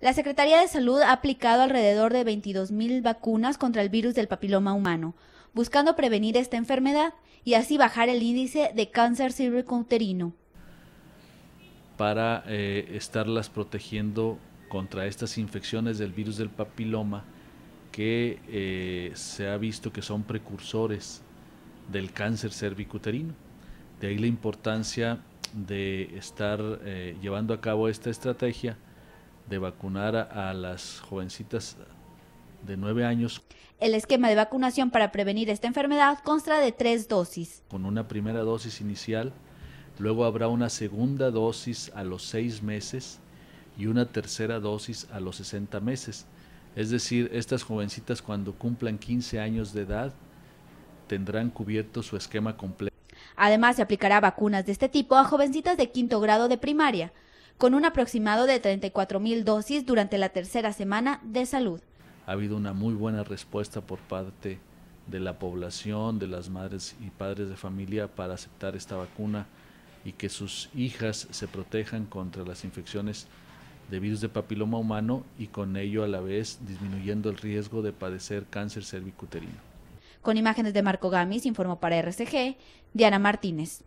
La Secretaría de Salud ha aplicado alrededor de 22.000 vacunas contra el virus del papiloma humano, buscando prevenir esta enfermedad y así bajar el índice de cáncer uterino. Para eh, estarlas protegiendo contra estas infecciones del virus del papiloma, que eh, se ha visto que son precursores del cáncer cervicuterino. De ahí la importancia de estar eh, llevando a cabo esta estrategia de vacunar a, las jovencitas de 9 años. El esquema de vacunación para prevenir esta enfermedad consta de tres dosis. Con una primera dosis inicial, luego habrá una segunda dosis a los 6 meses y una tercera dosis a los 60 meses. Es decir, estas jovencitas cuando cumplan 15 años de edad tendrán cubierto su esquema completo. Además, se aplicará vacunas de este tipo a jovencitas de quinto grado de primaria, con un aproximado de 34 mil dosis durante la tercera semana de salud. Ha habido una muy buena respuesta por parte de la población, de las madres y padres de familia para aceptar esta vacuna y que sus hijas se protejan contra las infecciones de virus de papiloma humano y con ello a la vez disminuyendo el riesgo de padecer cáncer cervicuterino. Con imágenes de Marco Gamis, informó para RCG, Diana Martínez.